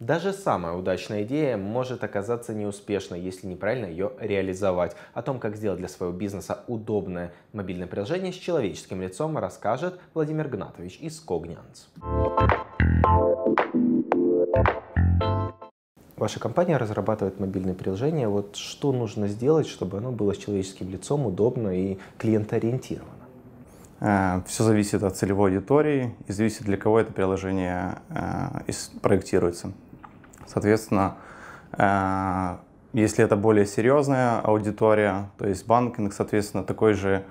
Даже самая удачная идея может оказаться неуспешной, если неправильно ее реализовать. О том, как сделать для своего бизнеса удобное мобильное приложение с человеческим лицом, расскажет Владимир Гнатович из Когнянц. Ваша компания разрабатывает мобильное приложение. Вот что нужно сделать, чтобы оно было с человеческим лицом, удобно и клиентоориентировано? Э, Все зависит от целевой аудитории и зависит, для кого это приложение э, проектируется. Соответственно, э, если это более серьезная аудитория, то есть банкинг, соответственно, такой же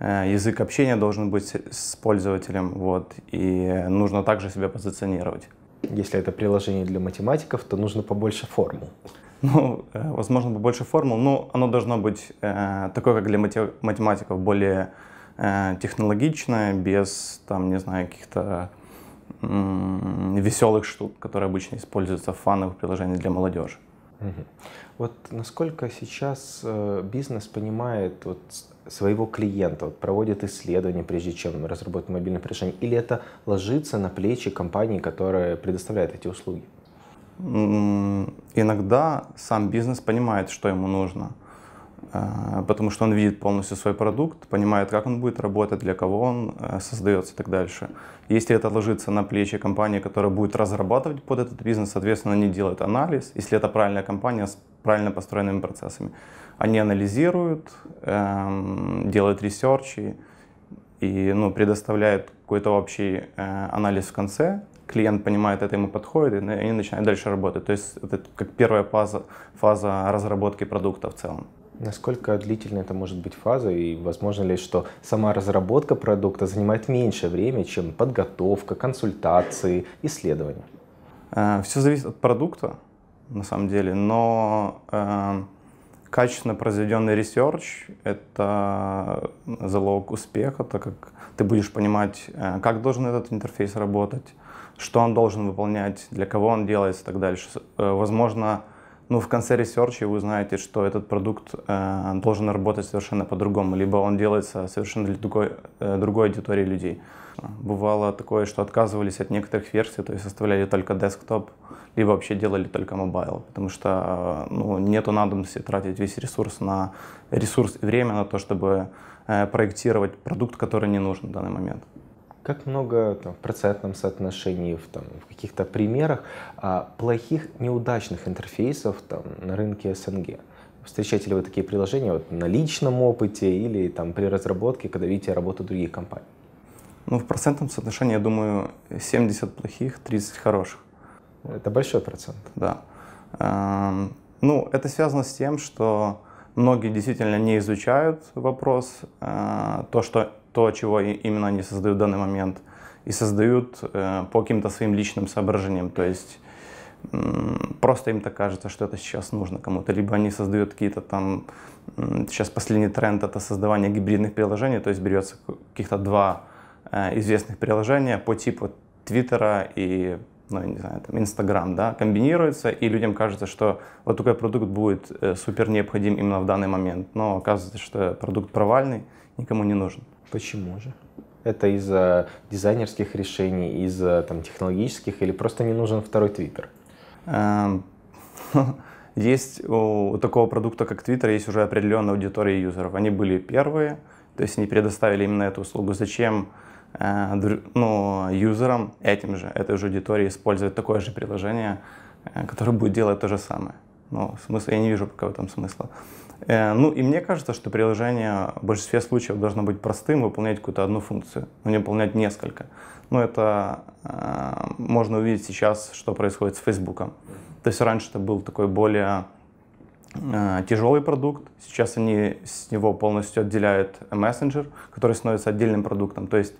язык общения должен быть с пользователем, вот, и нужно также себя позиционировать. Если это приложение для математиков, то нужно побольше формул. Ну, возможно, побольше формул, но оно должно быть такое, как для математиков, более Э, технологичная, без, там, не знаю, каких-то веселых штук, которые обычно используются в фановых приложениях для молодежи. Вот насколько сейчас э, бизнес понимает вот своего клиента, вот проводит исследования, прежде чем разработать мобильное приложение, или это ложится на плечи компании, которая предоставляет эти услуги? Иногда сам бизнес понимает, что ему нужно. А, потому что он видит полностью свой продукт, понимает, как он будет работать, для кого он э, создается и так дальше. Если это ложится на плечи компании, которая будет разрабатывать под этот бизнес, соответственно, они делают анализ, если это правильная компания с правильно построенными процессами. Они анализируют, эм, делают ресерч и, и ну, предоставляют какой-то общий э, анализ в конце, клиент понимает, это ему подходит, и они начинают дальше работать. То есть это как первая фаза, фаза разработки продукта в целом. Насколько длительной это может быть фаза и возможно ли, что сама разработка продукта занимает меньше времени, чем подготовка, консультации, исследования? Э, Все зависит от продукта, на самом деле, но э, качественно произведенный ресерч — это залог успеха, так как ты будешь понимать, э, как должен этот интерфейс работать, что он должен выполнять, для кого он делается и так дальше. Э, возможно, ну, в конце ресерча вы узнаете, что этот продукт э, должен работать совершенно по-другому, либо он делается совершенно для другой, э, другой аудитории людей. Бывало такое, что отказывались от некоторых версий, то есть оставляли только десктоп, либо вообще делали только мобайл, потому что э, ну, нету надобности тратить весь ресурс на ресурс и время на то, чтобы э, проектировать продукт, который не нужен в данный момент как много там, в процентном соотношении, в, там, в каких-то примерах а, плохих, неудачных интерфейсов там, на рынке СНГ. Встречаете ли вы такие приложения вот, на личном опыте или там, при разработке, когда видите работу других компаний? Ну, в процентном соотношении, я думаю, 70 плохих, 30 хороших. Это большой процент. Да. Эм, ну, это связано с тем, что многие действительно не изучают вопрос, э, то, что то, чего именно они создают в данный момент, и создают э, по каким-то своим личным соображениям. То есть просто им так кажется, что это сейчас нужно кому-то. Либо они создают какие-то там... Сейчас последний тренд — это создавание гибридных приложений, то есть берется каких-то два э, известных приложения по типу Твиттера и ну, я не знаю, там, Инстаграм, да, комбинируется, и людям кажется, что вот такой продукт будет э, супер необходим именно в данный момент, но оказывается, что продукт провальный, никому не нужен. Почему же? Это из-за дизайнерских решений, из-за там, технологических или просто не нужен второй Твиттер? Эм, есть у, у такого продукта, как Twitter, есть уже определенная аудитория юзеров. Они были первые, то есть они предоставили именно эту услугу. Зачем э, ну, юзерам этим же, этой же аудитории использовать такое же приложение, э, которое будет делать то же самое? Ну, смысла я не вижу пока в этом смысла. Э, ну и мне кажется, что приложение в большинстве случаев должно быть простым, выполнять какую-то одну функцию, а не выполнять несколько. Но это э, можно увидеть сейчас, что происходит с Фейсбуком. То есть раньше это был такой более э, тяжелый продукт, сейчас они с него полностью отделяют мессенджер, который становится отдельным продуктом. То есть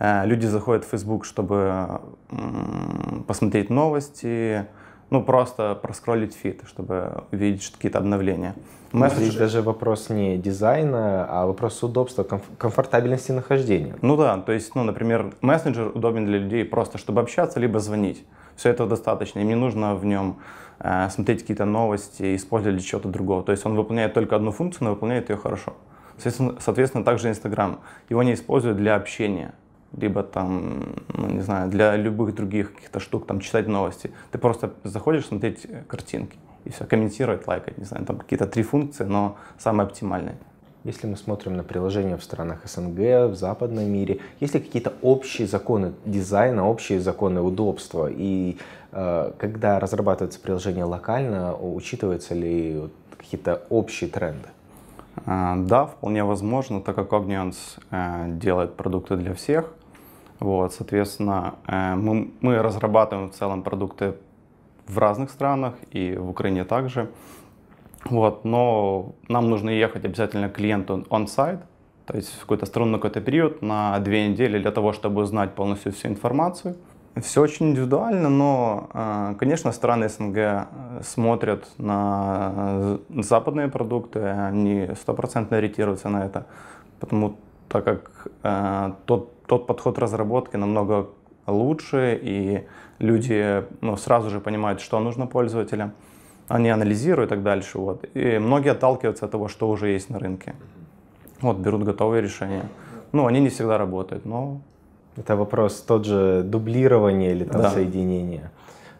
э, люди заходят в Facebook, чтобы э, посмотреть новости, э, ну, просто проскроллить фит, чтобы увидеть какие-то обновления. Ну, Месседжи... Здесь даже вопрос не дизайна, а вопрос удобства, комф- комфортабельности нахождения. Ну да, то есть, ну, например, мессенджер удобен для людей просто, чтобы общаться, либо звонить. Все этого достаточно, им не нужно в нем э, смотреть какие-то новости, использовать для чего-то другого. То есть он выполняет только одну функцию, но выполняет ее хорошо. Соответственно, соответственно также Инстаграм. Его не используют для общения либо там, ну, не знаю, для любых других каких-то штук, там, читать новости. Ты просто заходишь смотреть э, картинки и все, комментировать, лайкать, не знаю, там какие-то три функции, но самые оптимальные. Если мы смотрим на приложения в странах СНГ, в западном мире, есть ли какие-то общие законы дизайна, общие законы удобства? И э, когда разрабатывается приложение локально, учитываются ли какие-то общие тренды? А, да, вполне возможно, так как Cogniance э, делает продукты для всех, вот, соответственно, э, мы, мы разрабатываем в целом продукты в разных странах и в Украине также. Вот, но нам нужно ехать обязательно к клиенту on-site, то есть в какой-то страну на какой-то период, на две недели для того, чтобы узнать полностью всю информацию. Все очень индивидуально, но, э, конечно, страны СНГ э, смотрят на западные продукты, они стопроцентно ориентируются на это, потому так как э, тот, тот подход разработки намного лучше, и люди ну, сразу же понимают, что нужно пользователям, они анализируют и так дальше. Вот. И многие отталкиваются от того, что уже есть на рынке. Вот, берут готовые решения. Ну, они не всегда работают, но... Это вопрос тот же дублирование или там да. соединение.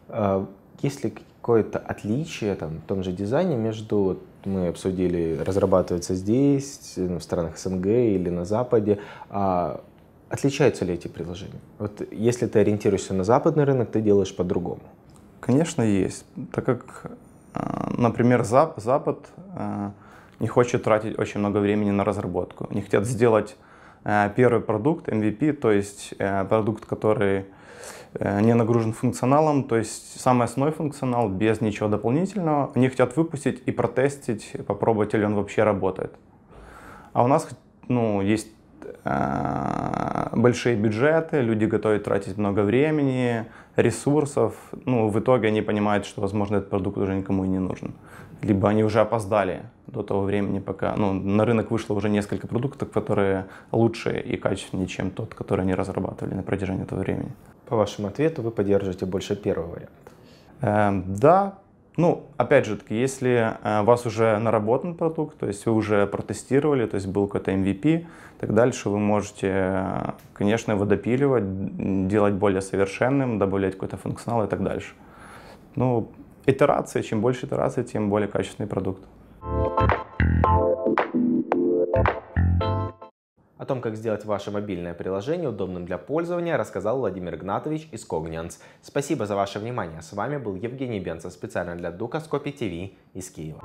А, есть ли какое-то отличие там, в том же дизайне между мы обсудили, разрабатывается здесь, ну, в странах СНГ или на Западе. А отличаются ли эти приложения? Вот если ты ориентируешься на западный рынок, ты делаешь по-другому. Конечно, есть. Так как, а, например, Зап Запад а, не хочет тратить очень много времени на разработку. Они хотят сделать а, первый продукт, MVP, то есть э, продукт, который Э, не нагружен функционалом, то есть самый основной функционал без ничего дополнительного. Они хотят выпустить и протестить, попробовать или он вообще работает. А у нас ну, есть э, большие бюджеты, люди готовы тратить много времени, ресурсов. Ну, в итоге они понимают, что, возможно, этот продукт уже никому и не нужен. Либо они уже опоздали до того времени, пока ну, на рынок вышло уже несколько продуктов, которые лучше и качественнее, чем тот, который они разрабатывали на протяжении этого времени. По вашему ответу, вы поддерживаете больше первый вариант. Эм, да. Ну, опять же таки, если у э, вас уже наработан продукт, то есть вы уже протестировали, то есть был какой-то MVP, так дальше вы можете, э, конечно, его допиливать, делать более совершенным, добавлять какой-то функционал и так дальше. Ну, итерации, чем больше итераций, тем более качественный продукт. О том, как сделать ваше мобильное приложение удобным для пользования, рассказал Владимир Гнатович из Cognians. Спасибо за ваше внимание. С вами был Евгений Бенцев специально для Дука Скопи ТВ из Киева.